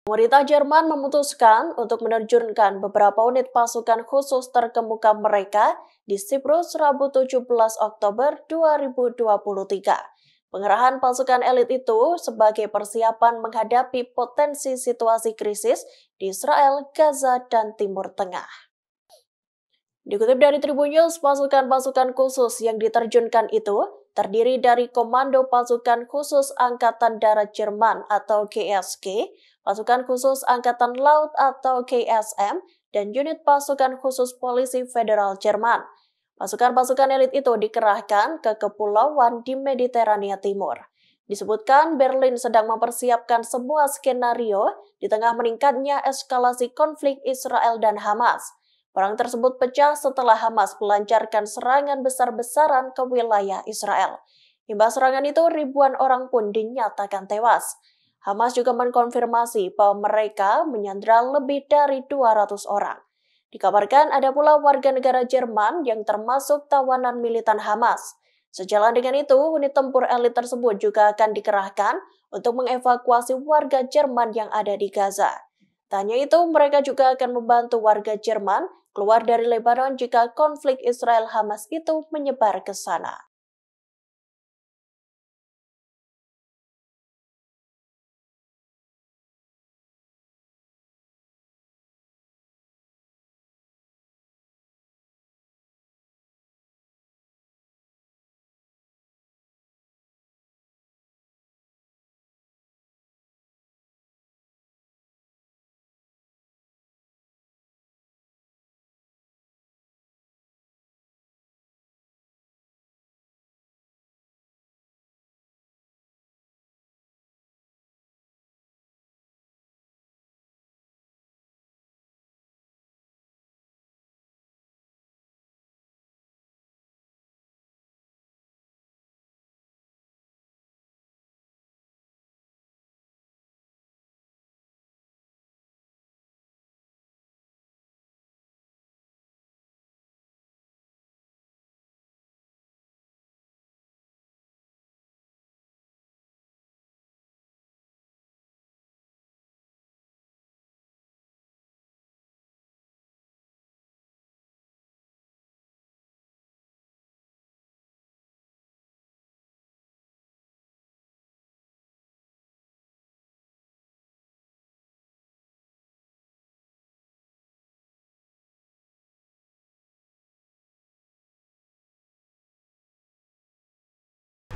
Pemerintah Jerman memutuskan untuk menerjunkan beberapa unit pasukan khusus terkemuka mereka di Siprus Rabu 17 Oktober 2023. Pengerahan pasukan elit itu sebagai persiapan menghadapi potensi situasi krisis di Israel, Gaza, dan Timur Tengah. Dikutip dari Tribun News, pasukan-pasukan khusus yang diterjunkan itu terdiri dari Komando Pasukan Khusus Angkatan Darat Jerman atau KSG, Pasukan Khusus Angkatan Laut atau KSM, dan unit Pasukan Khusus Polisi Federal Jerman. Pasukan-pasukan elit itu dikerahkan ke kepulauan di Mediterania Timur. Disebutkan Berlin sedang mempersiapkan sebuah skenario di tengah meningkatnya eskalasi konflik Israel dan Hamas. Perang tersebut pecah setelah Hamas melancarkan serangan besar-besaran ke wilayah Israel. Imbas serangan itu, ribuan orang pun dinyatakan tewas. Hamas juga mengkonfirmasi bahwa mereka menyandra lebih dari 200 orang. Dikabarkan ada pula warga negara Jerman yang termasuk tawanan militan Hamas. Sejalan dengan itu, unit tempur elit tersebut juga akan dikerahkan untuk mengevakuasi warga Jerman yang ada di Gaza. Tanya itu, mereka juga akan membantu warga Jerman keluar dari Lebanon jika konflik Israel-Hamas itu menyebar ke sana.